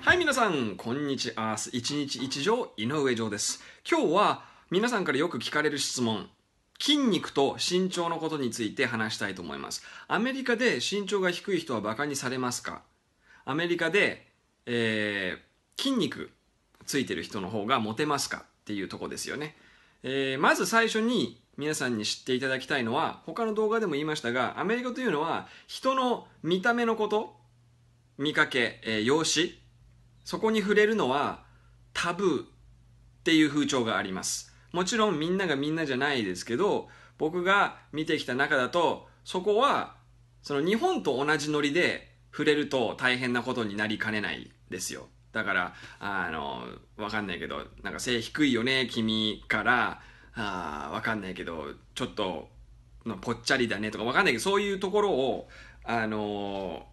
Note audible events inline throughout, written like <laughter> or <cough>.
はい皆さんこんにちは一日一条井上城です今日は皆さんからよく聞かれる質問筋肉と身長のことについて話したいと思いますアメリカで身長が低い人は馬鹿にされますかアメリカで、えー、筋肉ついてる人の方がモテますかっていうとこですよね、えー、まず最初に皆さんに知っていただきたいのは他の動画でも言いましたがアメリカというのは人の見た目のこと見かけ、えー、容姿そこに触れるのはタブーっていう風潮があります。もちろんみんながみんなじゃないですけど、僕が見てきた中だと、そこは、その日本と同じノリで触れると大変なことになりかねないですよ。だから、あの、わかんないけど、なんか背低いよね、君から、あわかんないけど、ちょっと、ぽっちゃりだねとかわかんないけど、そういうところを、あの、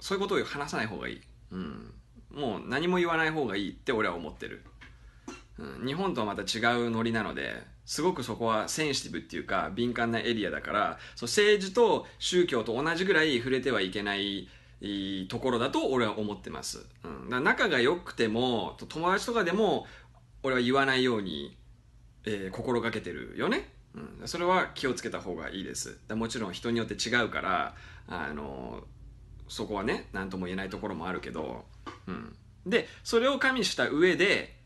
そういうことを話さない方がいい。うん。もう何も言わない方がいいって俺は思ってる、うん、日本とはまた違うノリなのですごくそこはセンシティブっていうか敏感なエリアだからそう政治と宗教と同じぐらい触れてはいけないところだと俺は思ってます、うん、だ仲が良くても友達とかでも俺は言わないように、えー、心がけてるよね、うん、それは気をつけた方がいいですだもちろん人によって違うからあのそこはね何とも言えないところもあるけどうん、でそれを加味した上で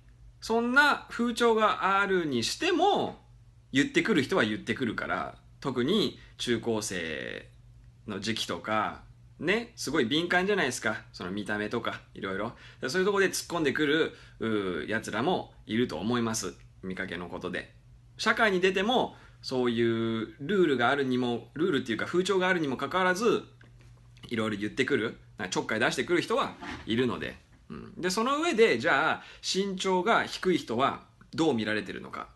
そんな風潮があるにしても言ってくる人は言ってくるから特に中高生の時期とかねすごい敏感じゃないですかその見た目とかいろいろそういうとこで突っ込んでくるやつらもいると思います見かけのことで社会に出てもそういうルールがあるにもルールっていうか風潮があるにもかかわらずいろいろ言ってくるちょっかい出してくる人はいるので、うん、でその上でじゃあ身長が低い人はどう見られてるのか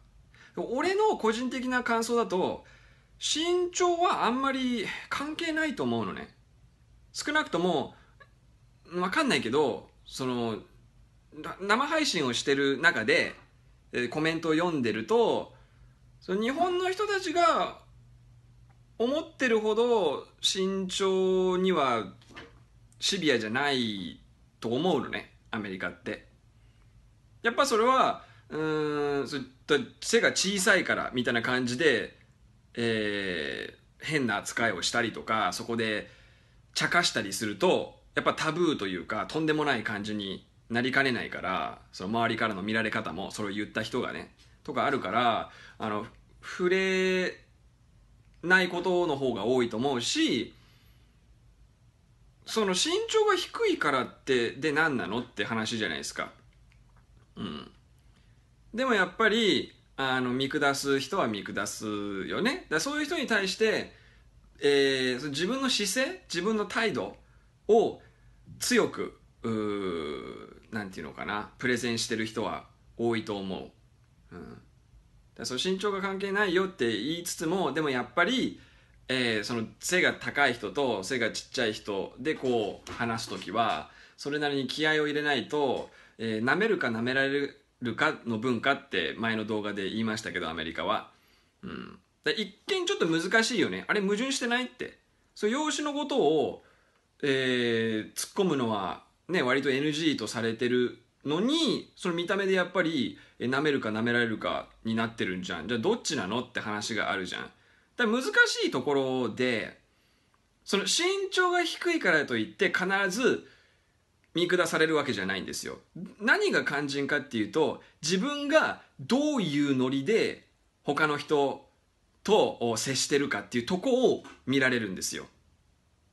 俺の個人的な感想だと身長はあんまり関係ないと思うのね少なくともわかんないけどその生配信をしてる中でコメントを読んでるとその日本の人たちが思ってるほど身長にはシビアじゃないと思うのねアメリカってやっぱそれはうんそ背が小さいからみたいな感じで、えー、変な扱いをしたりとかそこで茶化したりするとやっぱタブーというかとんでもない感じになりかねないからその周りからの見られ方もそれを言った人がねとかあるからあの触れないことの方が多いと思うしその身長が低いからってで何なのって話じゃないですか。うん。でもやっぱり、あの、見下す人は見下すよね。だそういう人に対して、えー、自分の姿勢、自分の態度を強く、うなんていうのかな、プレゼンしてる人は多いと思う。うん。だそう身長が関係ないよって言いつつも、でもやっぱり、えー、その背が高い人と背がちっちゃい人でこう話す時はそれなりに気合を入れないと、えー、舐めるか舐められるかの文化って前の動画で言いましたけどアメリカは、うん、一見ちょっと難しいよねあれ矛盾してないってそう容姿のことを、えー、突っ込むのは、ね、割と NG とされてるのにその見た目でやっぱり舐めるか舐められるかになってるんじゃんじゃあどっちなのって話があるじゃん。だ難しいところでその身長が低いからといって必ず見下されるわけじゃないんですよ。何が肝心かっていうと自分がどういうノリで他の人と接してるかっていうとこを見られるんですよ。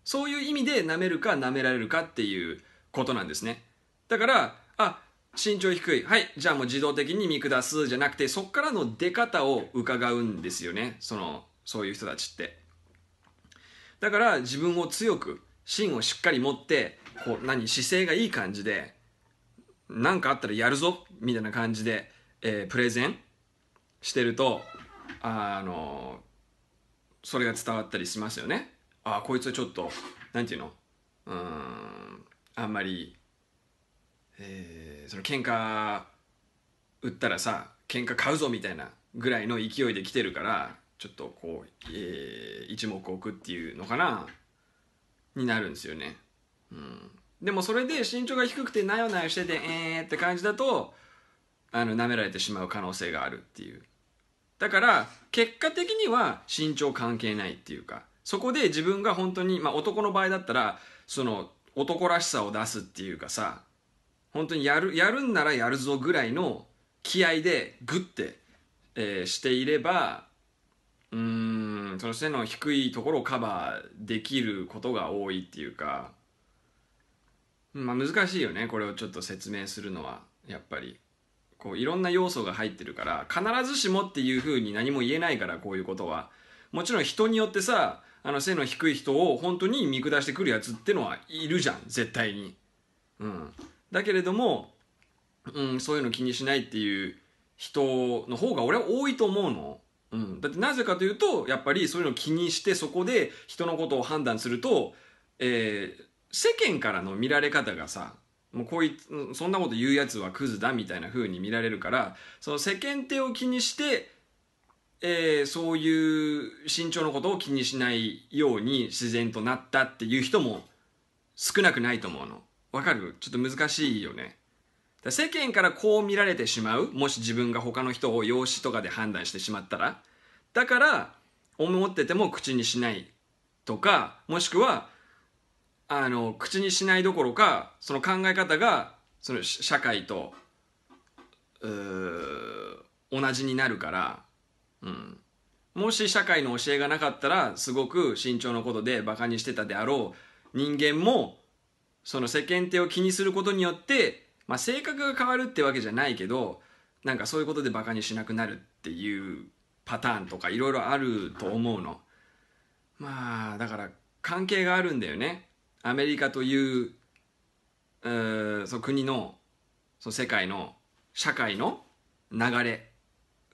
そういう意味で舐めるか舐められるかっていうことなんですね。だから、あ、身長低い。はい、じゃあもう自動的に見下すじゃなくて、そっからの出方を伺うんですよね。その、そういう人たちってだから自分を強く芯をしっかり持ってこう何姿勢がいい感じで何かあったらやるぞみたいな感じで、えー、プレゼンしてるとあのそれが伝わったりしますよねああこいつはちょっと何て言うのうんあんまり、えー、その喧嘩売ったらさ喧嘩買うぞみたいなぐらいの勢いで来てるからちょっとこう、えー、一目置くっていうのかなになるんですよね、うん、でもそれで身長が低くてなよなよしててえーって感じだとあの舐められてしまう可能性があるっていうだから結果的には身長関係ないっていうかそこで自分が本当に、まあ、男の場合だったらその男らしさを出すっていうかさ本当にやるやるんならやるぞぐらいの気合でグッて、えー、していればうんその背の低いところをカバーできることが多いっていうか、まあ、難しいよねこれをちょっと説明するのはやっぱりこういろんな要素が入ってるから必ずしもっていうふうに何も言えないからこういうことはもちろん人によってさあの背の低い人を本当に見下してくるやつってのはいるじゃん絶対に、うん、だけれども、うん、そういうの気にしないっていう人の方が俺は多いと思うのうん、だってなぜかというとやっぱりそういうのを気にしてそこで人のことを判断すると、えー、世間からの見られ方がさもうこういそんなこと言うやつはクズだみたいな風に見られるからその世間体を気にして、えー、そういう身長のことを気にしないように自然となったっていう人も少なくないと思うの。わかるちょっと難しいよね。世間からこう見られてしまうもし自分が他の人を養子とかで判断してしまったらだから思ってても口にしないとかもしくはあの口にしないどころかその考え方がその社会と同じになるから、うん、もし社会の教えがなかったらすごく慎重なことでバカにしてたであろう人間もその世間体を気にすることによってまあ、性格が変わるってわけじゃないけどなんかそういうことでバカにしなくなるっていうパターンとかいろいろあると思うの、まあだから関係があるんだよねアメリカといううそ国のそ世界の社会の流れ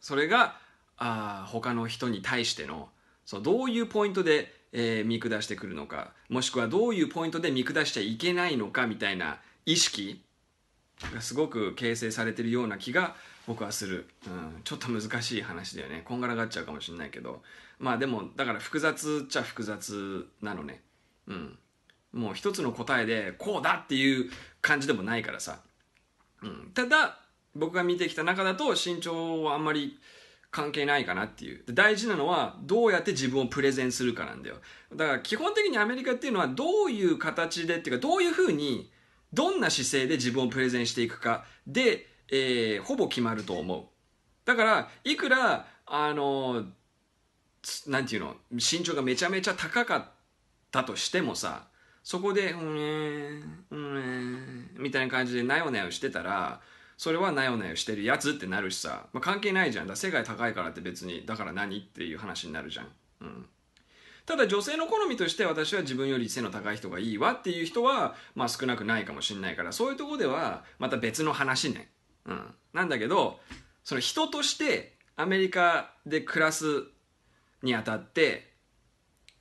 それがあ他の人に対してのそうどういうポイントで、えー、見下してくるのかもしくはどういうポイントで見下しちゃいけないのかみたいな意識すごく形成されてるような気が僕はする、うん、ちょっと難しい話だよねこんがらがっちゃうかもしれないけどまあでもだから複雑っちゃ複雑なのねうんもう一つの答えでこうだっていう感じでもないからさ、うん、ただ僕が見てきた中だと身長はあんまり関係ないかなっていう大事なのはどうやって自分をプレゼンするかなんだよだから基本的にアメリカっていうのはどういう形でっていうかどういうふうにどんな姿勢で自分をプレゼンしていくかで、えー、ほぼ決まると思う。だから、いくら、あの、なんていうの、身長がめちゃめちゃ高かったとしてもさ、そこで、うん、うん、みたいな感じでなよなよしてたら、それはなよなよしてるやつってなるしさ、まあ、関係ないじゃん。だ世界高いからって別に、だから何っていう話になるじゃん。うん。ただ女性の好みとして私は自分より背の高い人がいいわっていう人は、まあ少なくないかもしれないから、そういうとこではまた別の話ね。うん。なんだけど、その人としてアメリカで暮らすにあたって、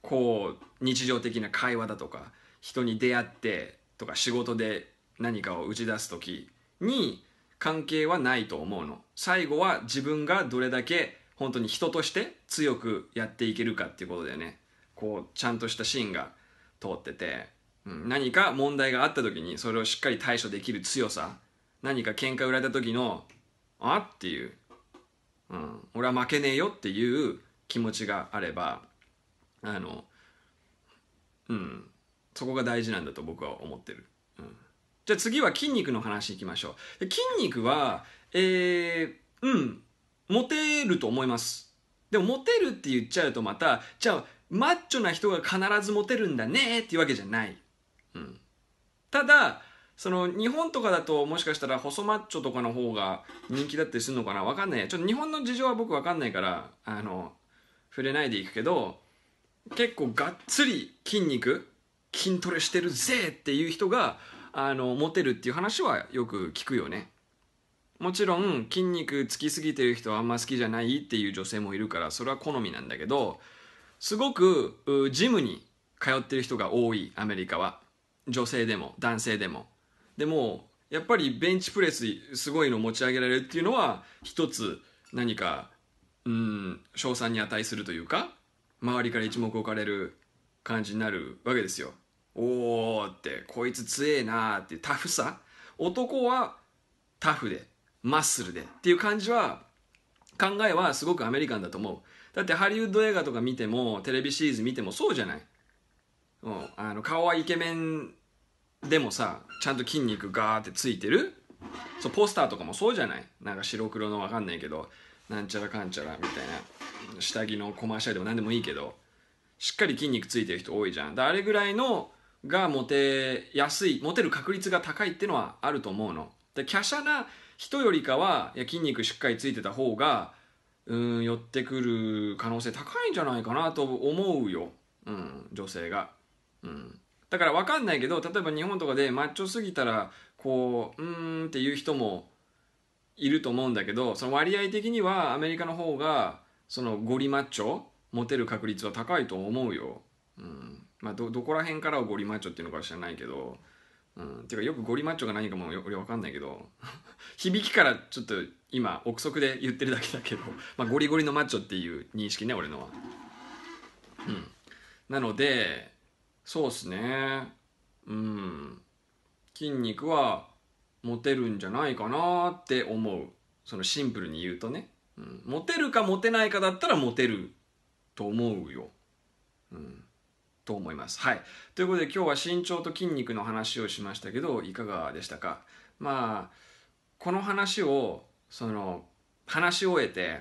こう、日常的な会話だとか、人に出会ってとか仕事で何かを打ち出す時に関係はないと思うの。最後は自分がどれだけ本当に人として強くやっていけるかっていうことだよね。こうちゃんとしたシーンが通ってて、うん、何か問題があった時にそれをしっかり対処できる強さ何か喧嘩売られた時のあっていう、うん、俺は負けねえよっていう気持ちがあればあのうんそこが大事なんだと僕は思ってる、うん、じゃあ次は筋肉の話いきましょう筋肉はえー、うんモテると思いますでもモテるって言っちゃうとまたじゃあマッチョな人が必ずモテるんだねっていうわけじゃない。うん、ただ、その日本とかだともしかしたら細マッチョとかの方が人気だったりするのかなわかんない。ちょっと日本の事情は僕わかんないから、あの、触れないでいくけど、結構がっつり筋肉、筋トレしてるぜっていう人が、あの、モテるっていう話はよく聞くよね。もちろん筋肉つきすぎてる人はあんま好きじゃないっていう女性もいるから、それは好みなんだけど、すごくジムに通ってる人が多いアメリカは女性でも男性でもでもやっぱりベンチプレスすごいの持ち上げられるっていうのは一つ何かうん賞賛に値するというか周りから一目置かれる感じになるわけですよおおってこいつ強えなーってタフさ男はタフでマッスルでっていう感じは考えはすごくアメリカンだと思うだってハリウッド映画とか見てもテレビシリーズ見てもそうじゃない、うん、あの顔はイケメンでもさちゃんと筋肉ガーってついてるそうポスターとかもそうじゃないなんか白黒の分かんないけどなんちゃらかんちゃらみたいな下着のコマーシャルでも何でもいいけどしっかり筋肉ついてる人多いじゃんだあれぐらいのがモテやすいモテる確率が高いっていうのはあると思うので華奢な人よりかはいや筋肉しっかりついてた方がうん寄ってくる可能性高いんじゃないかなと思うよ、うん、女性が、うん、だから分かんないけど例えば日本とかでマッチョすぎたらこううーんっていう人もいると思うんだけどその割合的にはアメリカの方がそのゴリマッチョ持てる確率は高いと思うよ、うんまあど、どこら辺からをゴリマッチョっていうのか知らないけどうん、ていうかよくゴリマッチョが何かも俺分かんないけど <laughs> 響きからちょっと今憶測で言ってるだけだけど <laughs> まあゴリゴリのマッチョっていう認識ね俺のはうんなのでそうっすねうん筋肉はモテるんじゃないかなって思うそのシンプルに言うとね、うん、モテるかモテないかだったらモテると思うよ、うん、と思います。はい。ということで今日は身長と筋肉の話をしましたけど、いかがでしたかまあ、この話を、その、話し終えて、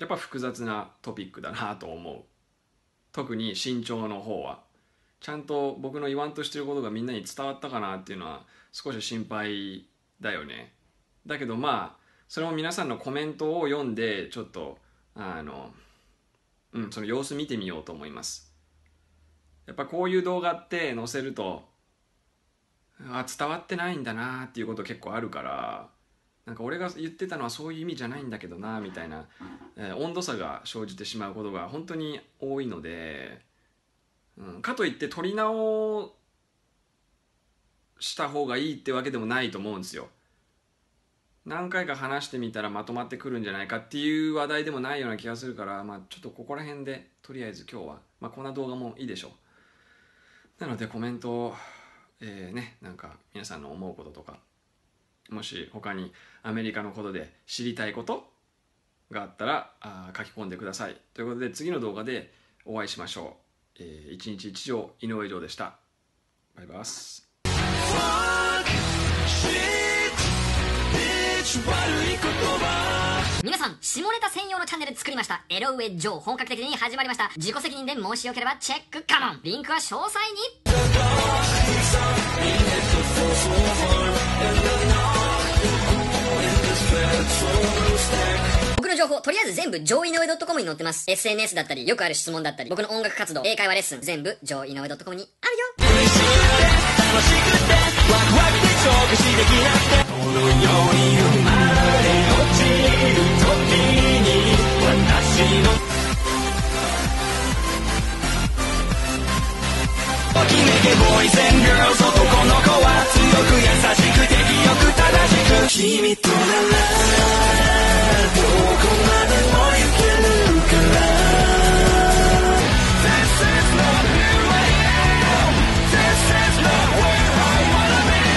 やっぱ複雑なトピックだなと思う。特に身長の方は。ちゃんと僕の言わんとしてることがみんなに伝わったかなっていうのは少し心配だよね。だけどまあ、それも皆さんのコメントを読んで、ちょっと、あの、うん、その様子見てみようと思います。やっぱこういう動画って載せると、あ、伝わってないんだなっていうこと結構あるから、なんか俺が言ってたのはそういう意味じゃないんだけどなみたいな、えー、温度差が生じてしまうことが本当に多いので、うん、かといって撮り直した方がいいってわけでもないと思うんですよ。何回か話してみたらまとまってくるんじゃないかっていう話題でもないような気がするから、まあ、ちょっとここら辺でとりあえず今日は、まあ、こんな動画もいいでしょうなのでコメントを、えー、ねなんか皆さんの思うこととかもし他にアメリカのことで知りたいことがあったらあ書き込んでくださいということで次の動画でお会いしましょう、えー、一日一条井上城でしたバイバイ皆さん、下ネタ専用のチャンネル作りました。エロウイジョー、本格的に始まりました。自己責任でもしよければチェックカモンリンクは詳細に情報、とりあえず全部、上位の上 .com に載ってます。SNS だったり、よくある質問だったり、僕の音楽活動、英会話レッスン、全部、上位の上 .com にあるよしくてワクワクで超過しできなくてこの世に生まれ落ちる時に私のときめけボーイズ a n 男の子は強く優しくて清く正しく君と